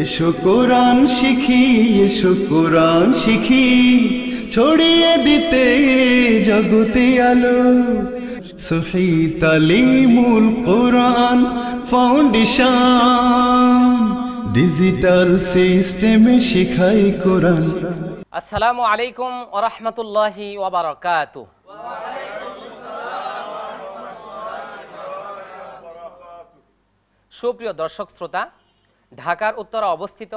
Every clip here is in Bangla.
এসো কোরআন শিখি এসো কোরআন শিখি ছড়িয়ে দিতে জগতে আলো সহি মূল কোরআন ফাউন্ডেশন ডিজিটাল সিস্টেমে শিখাই কোরআন আসসালামু আলাইকুম ওরহমতুল্লাহি ওবরাকাত সুপ্রিয় দর্শক শ্রোতা ঢাকার উত্তরা অবস্থিত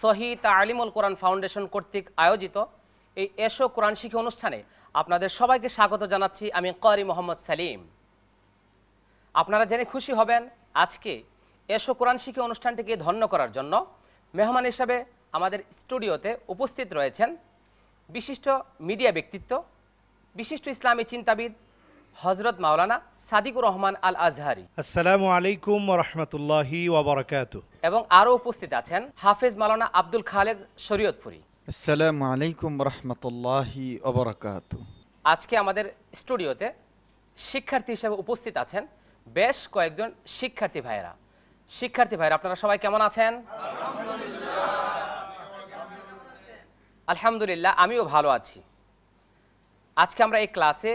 শহীদ আলিমুল কোরআন ফাউন্ডেশন কর্তৃক আয়োজিত এই এসো কোরআন শিখি অনুষ্ঠানে আপনাদের সবাইকে স্বাগত জানাচ্ছি আমি করি মোহাম্মদ সালিম আপনারা জেনে খুশি হবেন আজকে এসো কোরআন শিখি অনুষ্ঠানটিকে ধন্য করার জন্য মেহমান হিসাবে আমাদের স্টুডিওতে উপস্থিত রয়েছেন বিশিষ্ট মিডিয়া ব্যক্তিত্ব বিশিষ্ট ইসলামী চিন্তাবিদ হজরত মাওলানা সাদিকুর রহমান আল আজহারি আসসালামু আলাইকুম রহমতুল্লাহি এবং আরও উপস্থিত আছেন হাফেজ মাওলানা আব্দুল খালেদ শরীয়তপুরি আসসালামু আলাইকুম রহমতুল্লাহি আজকে আমাদের স্টুডিওতে শিক্ষার্থী হিসেবে উপস্থিত আছেন বেশ কয়েকজন শিক্ষার্থী ভাইয়েরা শিক্ষার্থী ভাইরা আপনারা সবাই কেমন আছেন আলহামদুলিল্লাহ আমিও ভালো আছি আজকে আমরা এই ক্লাসে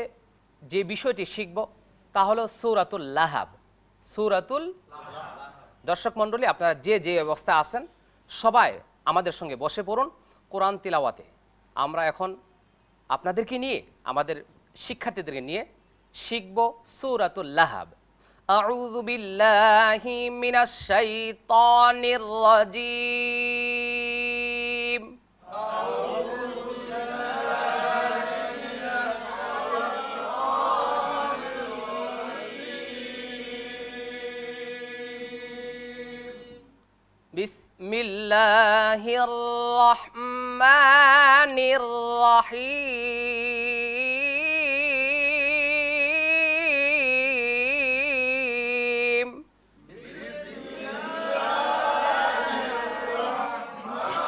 যে বিষয়টি শিখব তা হলো সৌরাতুল লাহাব সৌরাতুল দর্শক মণ্ডলী আপনারা যে যে অবস্থা আছেন সবাই আমাদের সঙ্গে বসে পড়ুন কোরআন তিলাওয়াতে আমরা এখন আপনাদেরকে নিয়ে আমাদের শিক্ষার্থীদেরকে নিয়ে শিখব সৌরাতুল লাহাব أعوذ بالله من الشيطان الرجيم بسم الله الرحمن الرحيم بسم الله الرحمن الرحيم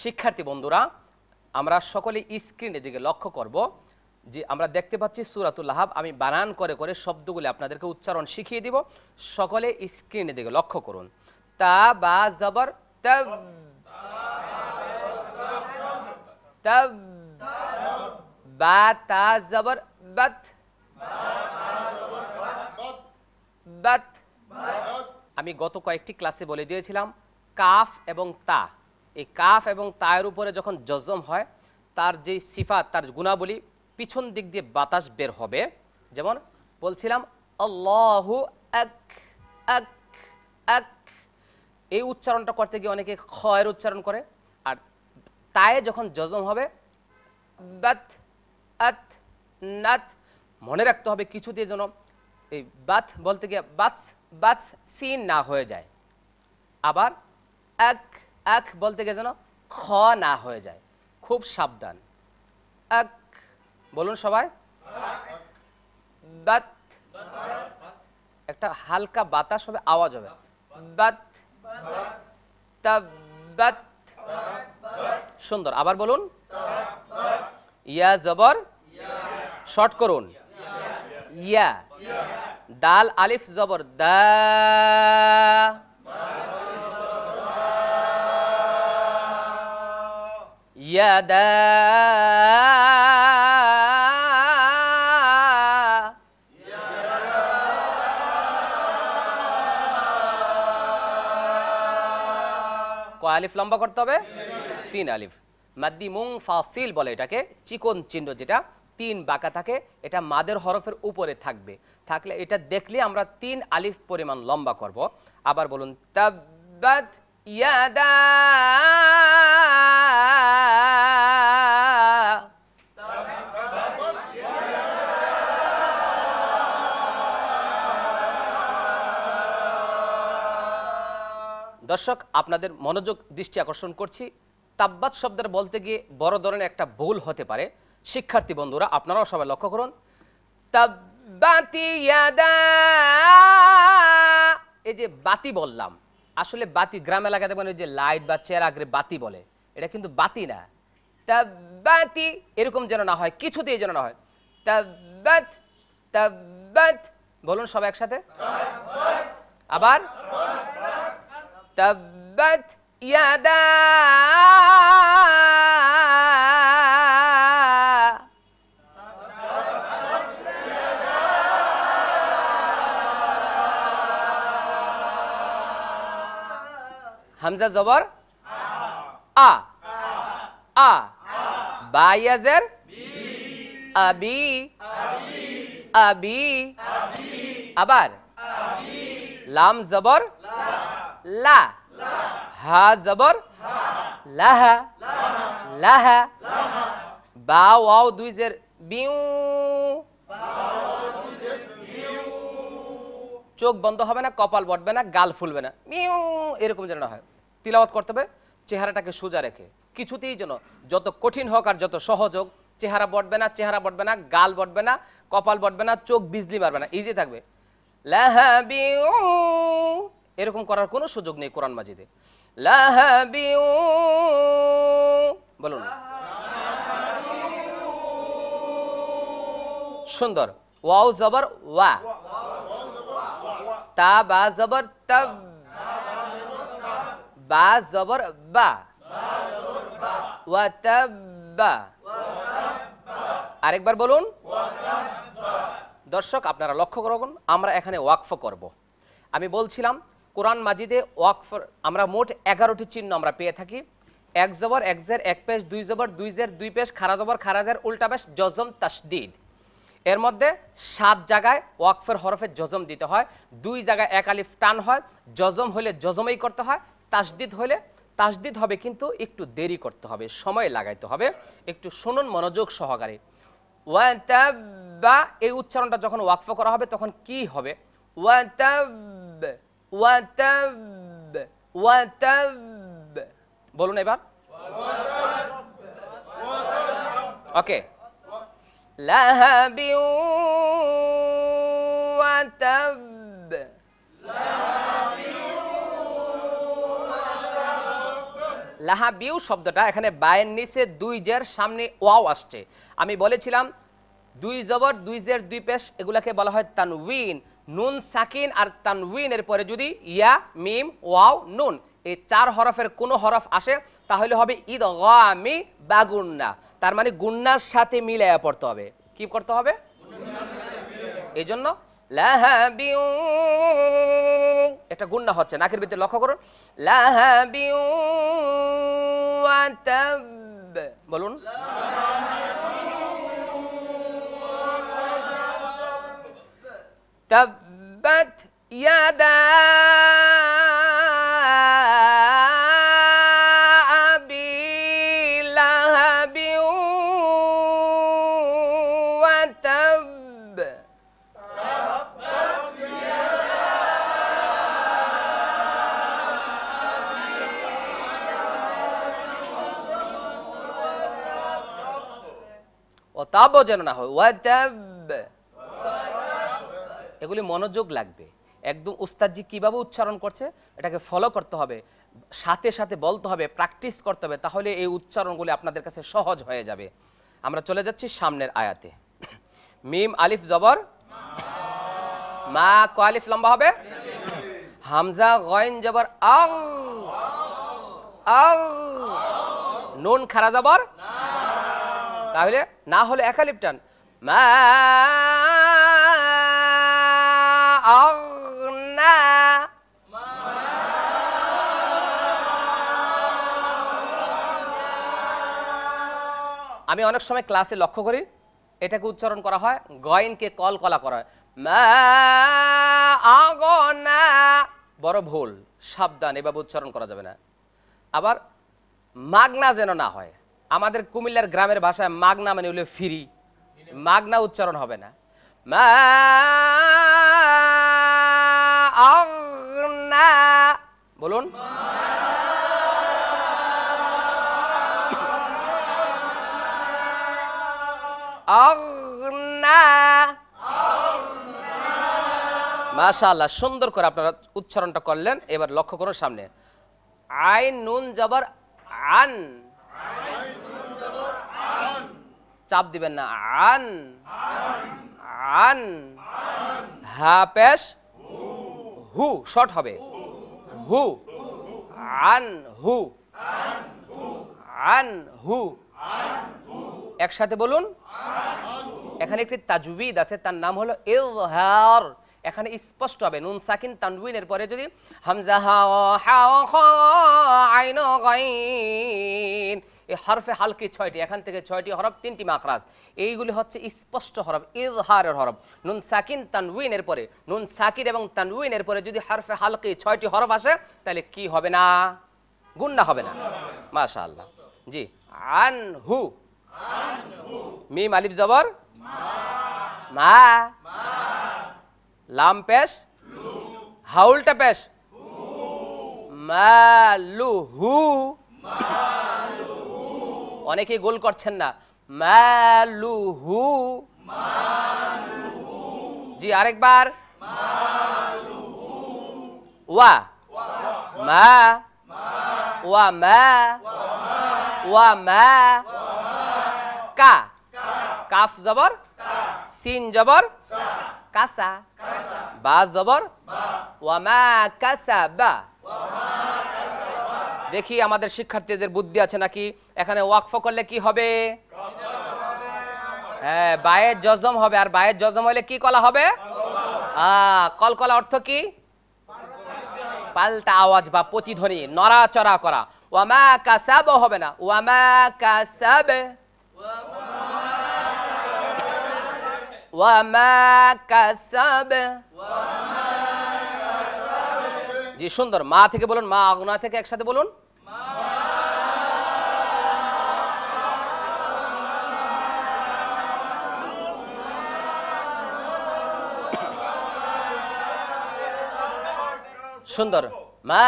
শিক্ষার্থী বন্ধুরা আমরা সকলে স্ক্রিনের দিকে লক্ষ্য করব যে আমরা দেখতে পাচ্ছি সুরাতুল লাহাব আমি বানান করে করে শব্দগুলি আপনাদেরকে উচ্চারণ শিখিয়ে দিব সকলে স্ক্রিনে দেখে লক্ষ্য করুন তা বা জবর তব জবর আমি গত কয়েকটি ক্লাসে বলে দিয়েছিলাম কাফ এবং তা এই কাফ এবং তায়ের উপরে যখন জজম হয় তার যে সিফাত তার গুণাবলী পিছন দিক দিয়ে বাতাস বের হবে যেমন বলছিলাম আল্লাহু এক এক এক এই উচ্চারণটা করতে গিয়ে অনেকে খয়ের উচ্চারণ করে আর তায়ে যখন যজম হবে বাত আত নাত মনে রাখতে হবে কিছু দিয়ে যেন এই বাত বলতে গিয়ে বাত বাত সিন না হয়ে যায় আবার এক এক বলতে গিয়ে যেন খ না হয়ে যায় খুব সাবধান এক বলুন সবাই বাত একটা হালকা বাতাস হবে আওয়াজ হবে বাত সুন্দর আবার বলুন ইয়া জবর শর্ট করুন ইয়া দাল আলিফ জবর দা ইয়া দা আলিফ লম্বা করতে হবে তিন আলিফ মাদ্দি মুং ফাসিল বলে এটাকে চিকন চিহ্ন যেটা তিন বাঁকা থাকে এটা মাদের হরফের উপরে থাকবে থাকলে এটা দেখলে আমরা তিন আলিফ পরিমাণ লম্বা করব আবার বলুন তাব্বাত ইয়াদা দর্শক আপনাদের মনোযোগ দৃষ্টি আকর্ষণ করছি তাব্বাত শব্দের বলতে গিয়ে বড় ধরনের একটা ভুল হতে পারে শিক্ষার্থী বন্ধুরা আপনারাও সবাই লক্ষ্য করুন এই যে বাতি বললাম আসলে বাতি গ্রাম এলাকাতে মানে যে লাইট বা চেয়ার আগ্রে বাতি বলে এটা কিন্তু বাতি না তাব্বাতি এরকম যেন না হয় কিছুতেই যেন না হয় তাব্বাত তাব্বাত বলুন সবাই একসাথে আবার तब्बत यदा हमजा जबर आ आ बायजर अभी अभी अबार लाम जबर লা হা জবর লাহা লাহা বা ওয়াও দুই জের বিউ চোখ বন্ধ হবে না কপাল বটবে না গাল ফুলবে না মিউ এরকম যেন না হয় তিলাওয়াত করতে হবে চেহারাটাকে সোজা রেখে কিছুতেই যেন যত কঠিন হোক আর যত সহজ হোক চেহারা বটবে না চেহারা বটবে না গাল বটবে না কপাল বটবে না চোখ বিজলি মারবে না ইজি থাকবে লাহা বিউ এরকম করার কোনো সুযোগ নেই কোরআন মাজিদে বলুন সুন্দর ওয়াও জবর ওয়া তা বা জবর তব বা জবর বা ওয়াতাব্বা আরেকবার বলুন দর্শক আপনারা লক্ষ্য করুন আমরা এখানে ওয়াকফ করব আমি বলছিলাম কোরআন মাজিদে ওয়াকফর আমরা মোট এগারোটি চিহ্ন আমরা পেয়ে থাকি এক জবর এক জের এক পেশ দুই জবর দুই জের দুই পেশ খারা জবর খারা জের উল্টা পেশ জজম তাসদিদ এর মধ্যে সাত জায়গায় ওয়াকফের হরফে জজম দিতে হয় দুই জায়গায় এক আলিফ টান হয় জজম হলে জজমেই করতে হয় তাসদিদ হলে তাসদিদ হবে কিন্তু একটু দেরি করতে হবে সময় লাগাইতে হবে একটু শুনুন মনোযোগ সহকারে বা এই উচ্চারণটা যখন ওয়াকফ করা হবে তখন কি হবে ওয়াতাব ওয়াতাব ওয়াতাব বলুন এবার ওকে লাহাবি ওয়াতাব লাহাবিউ শব্দটা এখানে বায়ের নিচে দুই জের সামনে ওয়াও আসছে আমি বলেছিলাম দুই জবর দুই জের দুই পেশ এগুলাকে বলা হয় তানউইন নুন সাকিন আর তানউইনের পরে যদি ইয়া মিম ওয়াও নুন এই চার হরফের কোনো হরফ আসে তাহলে হবে ঈদ গামি বা গুন্না তার মানে গুন্নার সাথে মিলে পড়তে হবে কি করতে হবে এই জন্য এটা গুন্না হচ্ছে নাকের ভিতরে লক্ষ্য করুন বলুন তব تبت يدا أبي لهب وتب تبت يدا أبي لهب وتب وتب এগুলি মনোযোগ লাগবে একদম উস্তাদজি কীভাবে উচ্চারণ করছে এটাকে ফলো করতে হবে সাথে সাথে বলতে হবে প্র্যাকটিস করতে হবে তাহলে এই উচ্চারণগুলি আপনাদের কাছে সহজ হয়ে যাবে আমরা চলে যাচ্ছি সামনের আয়াতে মিম আলিফ জবর মা কয়ালিফ লম্বা হবে হামজা গয়েন জবর আং আং নুন খারা জবর তাহলে না হলে একালিপ টান মা আমি অনেক সময় ক্লাসে লক্ষ্য করি এটাকে উচ্চারণ করা হয় গয়েনকে কল কলা করা হয় আগনা বড় ভুল সাবধান এভাবে উচ্চারণ করা যাবে না আবার মাগনা যেন না হয় আমাদের কুমিল্লার গ্রামের ভাষায় মাগনা মানে হলে ফিরি মাগনা উচ্চারণ হবে না বলুন মাশাআল্লাহ সুন্দর করে আপনারা উচ্চারণটা করলেন এবার লক্ষ্য করুন সামনে আইন নুন জবর আন চাপ দিবেন না আন আন হা পেশ হু শর্ট হবে হু আন হু আন হু একসাথে বলুন এখানে একটি তাজবিদ আছে তার নাম হলো ইজহার এখানে স্পষ্ট হবে নুন সাকিন তানউইনের পরে যদি হামজা আইন এই হরফে হালকি ছয়টি এখান থেকে ছয়টি হরফ তিনটি মাকরাজ এইগুলি হচ্ছে স্পষ্ট হরফ ইজহারের হরফ নুন সাকিন তানউইনের পরে নুন সাকির এবং তানউইনের পরে যদি হরফে হালকি ছয়টি হরফ আসে তাহলে কি হবে না গুন্না হবে না মাশা আল্লাহ জি আন হু মিম আলিফ জবর মা মা লাম পেশ হাউলটা পেশ মালু হু অনেকেই গোল করছেন না মালু হু জি আরেকবার ওয়া মা ওয়া মা ওয়া মা কা কাফ জবর সিন জবর কাসা বা জবর ওয়ামা কাসাবা দেখি আমাদের শিক্ষার্থীদের বুদ্ধি আছে নাকি এখানে ওয়াকফ করলে কি হবে হ্যাঁ বায়ের জজম হবে আর বায়ের জজম হলে কি কলা হবে কল কলকলা অর্থ কি পাল্টা আওয়াজ বা প্রতিধ্বনি নড়াচড়া করা ওয়ামা কাসাব হবে না ওয়ামা কাসাবে জি সুন্দর মা থেকে বলুন মা আগুনা থেকে একসাথে বলুন সুন্দর মা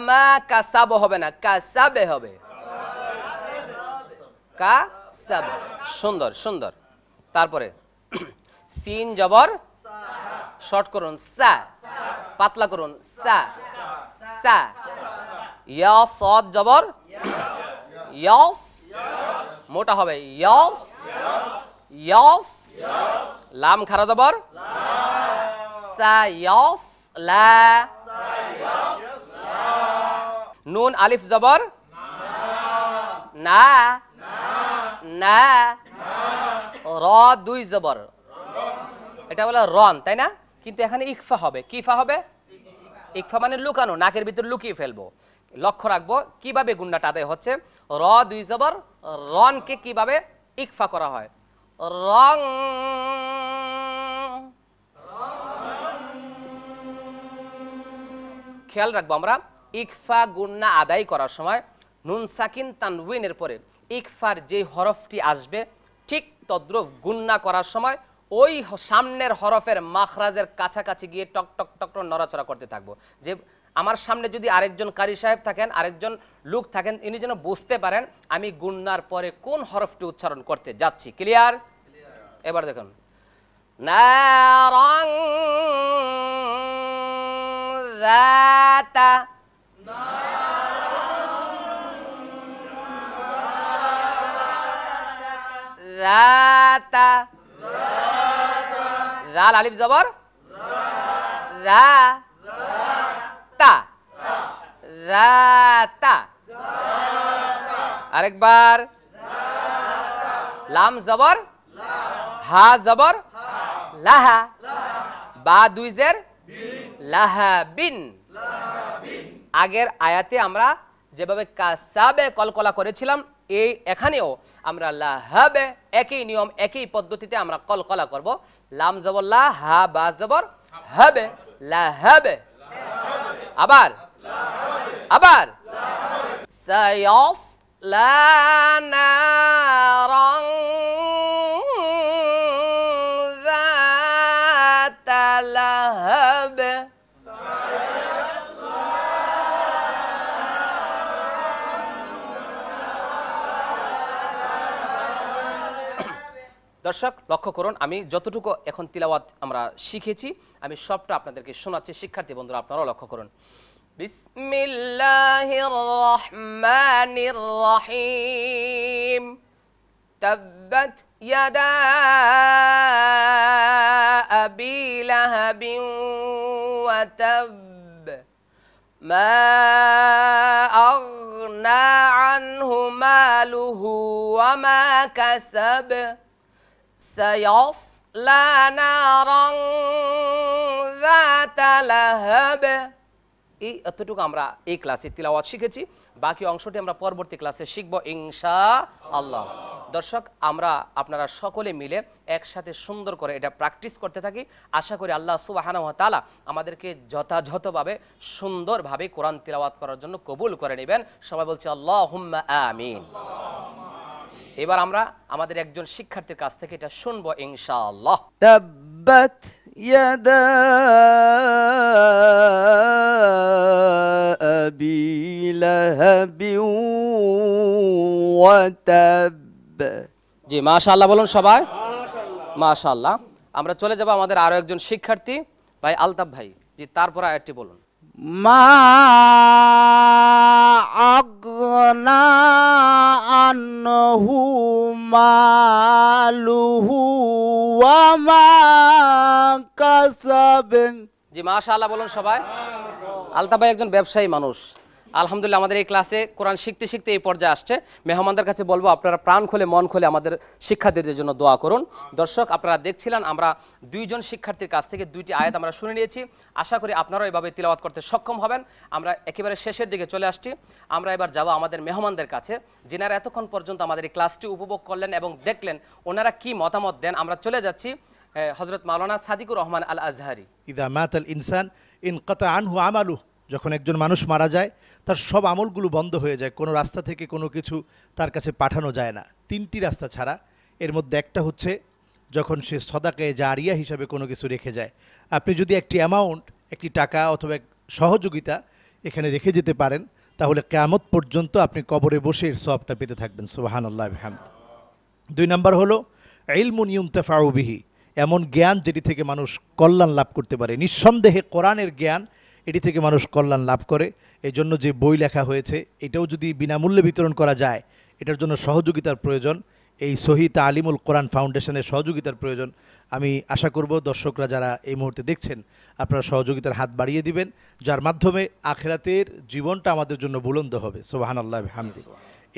কাসামা কাসাব হবে না কাসাবে হবে কাসাব সুন্দর সুন্দর তারপরে সিন জবর শর্ট করুন সা পাতলা করুন সা সা ইয়া সদ জবর ইয়াস মোটা হবে ইয়াস ইয়াস লাম খারা জবর সা ইয়াস লা নুন আলিফ জবর না না র দুই জবর এটা বলে রন তাই না কিন্তু এখানে ইকফা হবে কিফা হবে ইকফা মানে লুকানো নাকের ভিতর লুকিয়ে ফেলবো লক্ষ্য রাখবো কিভাবে গুন্ডাটা আদায় হচ্ছে র দুই জবর রনকে কিভাবে ইকফা করা হয় রং খেয়াল রাখবো আমরা ইকফা গুন্না আদায় করার সময় নুন সাকিন তানউইনের পরে ইকফার যে হরফটি আসবে ঠিক তদ্রুপ গুন্না করার সময় ওই সামনের হরফের মাখরাজের কাছাকাছি গিয়ে টক টক টক নড়াচড়া করতে থাকবো যে আমার সামনে যদি আরেকজন কারি সাহেব থাকেন আরেকজন লুক থাকেন ইনি যেন বুঝতে পারেন আমি গুন্নার পরে কোন হরফটি উচ্চারণ করতে যাচ্ছি ক্লিয়ার এবার দেখুন নারং রাতা রা আলিফ জবর রা তা রাতা আরেকবার লাম জবর হা জবর লাহা বা দুই জের লাহা বিন আগের আয়াতে আমরা যেভাবে কাসাবে কলকলা করেছিলাম এই এখানেও আমরা লাহাবে একই নিয়ম একই পদ্ধতিতে আমরা কলকলা করব লাম জবর লা হা বা জবর লা হাবে আবার আবার সায়াস লা নারা দর্শক লক্ষ্য করুন আমি যতটুকু এখন তিলাওয়াত আমরা শিখেছি আমি সবটা আপনাদেরকে শোনাচ্ছি শিক্ষার্থী বন্ধুরা আপনারাও লক্ষ্য করুন بسم الله الرحمن الرحيم تبت يدا أبي لهب وتب ما أغنى عنه ماله وما كسب سيصلى نارا ذات لهب এই এতটুকু আমরা এই ক্লাসে তিলাওয়াত শিখেছি বাকি অংশটি আমরা পরবর্তী ক্লাসে শিখব ইংশা আল্লাহ দর্শক আমরা আপনারা সকলে মিলে একসাথে সুন্দর করে এটা প্র্যাকটিস করতে থাকি আশা করি আল্লাহ তালা আমাদেরকে যথাযথভাবে সুন্দরভাবে কোরআন তিলাওয়াত করার জন্য কবুল করে নেবেন সবাই বলছে আল্লাহ আমিন এবার আমরা আমাদের একজন শিক্ষার্থীর কাছ থেকে এটা শুনবো ইনশাআল্লাহ তাব্বাত ইয়াদা আবি লাহাবি ওয়া তাব জি মাশাআল্লাহ বলুন সবাই মাশাআল্লাহ আমরা চলে যাব আমাদের আরো একজন শিক্ষার্থী ভাই আলতাফ ভাই জি তারপর আরেকটি বলুন মা আগনা আনহু মালুহু ওয়া মা জি মাশাআল্লাহ বলুন সবাই আলতা ভাই একজন ব্যবসায়ী মানুষ আলহামদুলিল্লাহ আমাদের এই ক্লাসে কোরআন শিখতে শিখতে এই পর্যায়ে আসছে মেহমানদের কাছে বলবো আপনারা প্রাণ খুলে মন খুলে আমাদের শিক্ষার্থীদের জন্য দোয়া করুন দর্শক আপনারা দেখছিলেন আমরা দুইজন শিক্ষার্থীর কাছ থেকে দুইটি আয়াত আমরা শুনে নিয়েছি আশা করি আপনারাও এভাবে তিলাবাত করতে সক্ষম হবেন আমরা একেবারে শেষের দিকে চলে আসছি আমরা এবার যাব আমাদের মেহমানদের কাছে যিনারা এতক্ষণ পর্যন্ত আমাদের এই ক্লাসটি উপভোগ করলেন এবং দেখলেন ওনারা কি মতামত দেন আমরা চলে যাচ্ছি হজরত মাওলানা সাদিকুর রহমান আল আজহারি ইদা মাতাল ইনসান ইন কতা আনহু আমালুহ যখন একজন মানুষ মারা যায় তার সব আমলগুলো বন্ধ হয়ে যায় কোনো রাস্তা থেকে কোনো কিছু তার কাছে পাঠানো যায় না তিনটি রাস্তা ছাড়া এর মধ্যে একটা হচ্ছে যখন সে সদাকে জারিয়া হিসাবে কোনো কিছু রেখে যায় আপনি যদি একটি অ্যামাউন্ট একটি টাকা অথবা সহযোগিতা এখানে রেখে যেতে পারেন তাহলে কেমত পর্যন্ত আপনি কবরে বসে এর সবটা পেতে থাকবেন সুবাহান আল্লাহ দুই নম্বর হলো ইউমতে ফাউবিহি এমন জ্ঞান যেটি থেকে মানুষ কল্যাণ লাভ করতে পারে নিঃসন্দেহে কোরআনের জ্ঞান এটি থেকে মানুষ কল্যাণ লাভ করে এই জন্য যে বই লেখা হয়েছে এটাও যদি বিনামূল্যে বিতরণ করা যায় এটার জন্য সহযোগিতার প্রয়োজন এই শহীদ আলিমুল কোরআন ফাউন্ডেশনের সহযোগিতার প্রয়োজন আমি আশা করব দর্শকরা যারা এই মুহূর্তে দেখছেন আপনারা সহযোগিতার হাত বাড়িয়ে দিবেন যার মাধ্যমে আখেরাতের জীবনটা আমাদের জন্য বুলন্দ হবে সোহান আল্লাহ হামিদ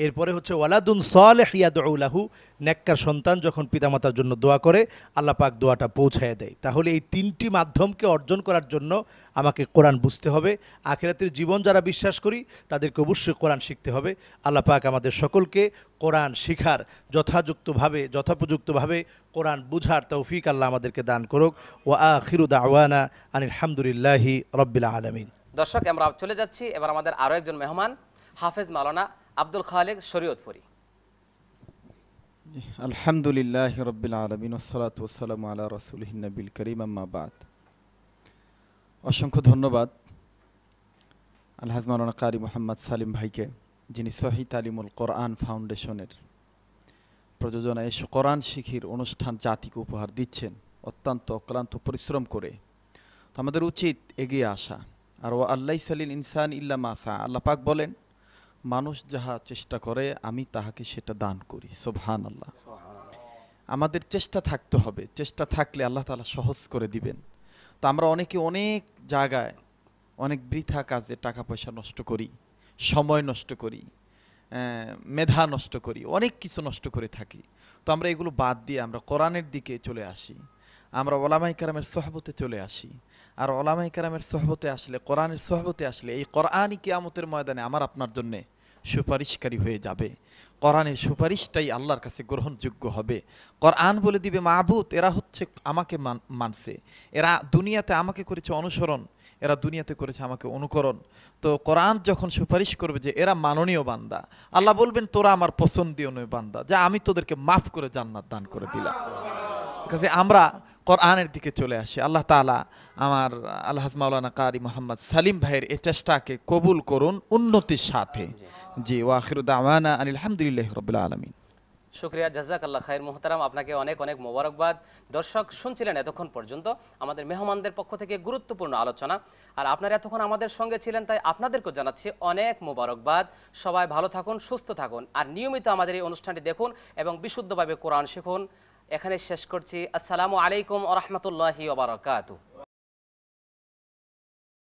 এরপরে হচ্ছে ওয়ালাদুন সালেহ ইয়াদউলাহু নেককার সন্তান যখন পিতামাতার জন্য দোয়া করে আল্লাহ পাক দোয়াটা পৌঁছায় দেয় তাহলে এই তিনটি মাধ্যমকে অর্জন করার জন্য আমাকে কোরআন বুঝতে হবে আখেরাতের জীবন যারা বিশ্বাস করি তাদেরকে অবশ্যই কোরআন শিখতে হবে আল্লাহ পাক আমাদের সকলকে কোরআন শিখার যথাযুক্তভাবে যথাপযুক্তভাবে কোরআন বুঝার তৌফিক আল্লাহ আমাদেরকে দান করুক ও আখিরুদ আওয়ানা আনিলহামদুলিল্লাহি রব্বিল আলমিন দর্শক আমরা চলে যাচ্ছি এবার আমাদের আরও একজন মেহমান হাফেজ মালানা আব্দুল খালেক শরীয়তপুরি আলহামদুলিল্লাহ রবিল আলমিন ওসালাতাম আল্লাহ রসুল করিম আম্মাবাদ অসংখ্য ধন্যবাদ আলহাজ মালানা কারি মোহাম্মদ সালিম ভাইকে যিনি সহি তালিমুল কোরআন ফাউন্ডেশনের প্রযোজনায় এসে কোরআন শিখির অনুষ্ঠান জাতিকে উপহার দিচ্ছেন অত্যন্ত অক্লান্ত পরিশ্রম করে তো আমাদের উচিত এগিয়ে আসা আর ও আল্লাহ সালিন ইনসান ইল্লা মাসা আল্লাহ পাক বলেন মানুষ যাহা চেষ্টা করে আমি তাহাকে সেটা দান করি সোভান আল্লাহ আমাদের চেষ্টা থাকতে হবে চেষ্টা থাকলে আল্লাহ তালা সহজ করে দিবেন তো আমরা অনেকে অনেক জায়গায় অনেক বৃথা কাজে টাকা পয়সা নষ্ট করি সময় নষ্ট করি মেধা নষ্ট করি অনেক কিছু নষ্ট করে থাকি তো আমরা এগুলো বাদ দিয়ে আমরা কোরআনের দিকে চলে আসি আমরা ওলামাই কারামের চলে আসি আর ওলামা ইকারামের সোহবতে আসলে কোরআনের সোহবতে আসলে এই কোরআনই কিয়ামতের ময়দানে আমার আপনার জন্যে সুপারিশকারী হয়ে যাবে কোরআনের সুপারিশটাই আল্লাহর কাছে গ্রহণযোগ্য হবে কোরআন বলে দিবে মাহবুত এরা হচ্ছে আমাকে মানছে এরা দুনিয়াতে আমাকে করেছে অনুসরণ এরা দুনিয়াতে করেছে আমাকে অনুকরণ তো কোরআন যখন সুপারিশ করবে যে এরা মাননীয় বান্দা আল্লাহ বলবেন তোরা আমার পছন্দীয় নয় বান্দা যা আমি তোদেরকে মাফ করে জান্নাত দান করে দিলাম কাজে আমরা কোরআনের দিকে চলে আসি আল্লাহ তালা আমার আল্লাহ মাওলানা কারি মোহাম্মদ সালিম ভাইয়ের এই চেষ্টাকে কবুল করুন উন্নতির সাথে জি ওয়াখিরুদ্দামানা আলহামদুলিল্লাহ রবিল্লা আলমিন শুক্রিয়া জাজাক আল্লাহ খায়ের মোহতারাম আপনাকে অনেক অনেক মোবারকবাদ দর্শক শুনছিলেন এতক্ষণ পর্যন্ত আমাদের মেহমানদের পক্ষ থেকে গুরুত্বপূর্ণ আলোচনা আর আপনারা এতক্ষণ আমাদের সঙ্গে ছিলেন তাই আপনাদেরকেও জানাচ্ছি অনেক মোবারকবাদ সবাই ভালো থাকুন সুস্থ থাকুন আর নিয়মিত আমাদের এই অনুষ্ঠানটি দেখুন এবং বিশুদ্ধভাবে কোরআন শিখুন এখানে শেষ করছি আসসালামু আলাইকুম আ ওবরাকাতু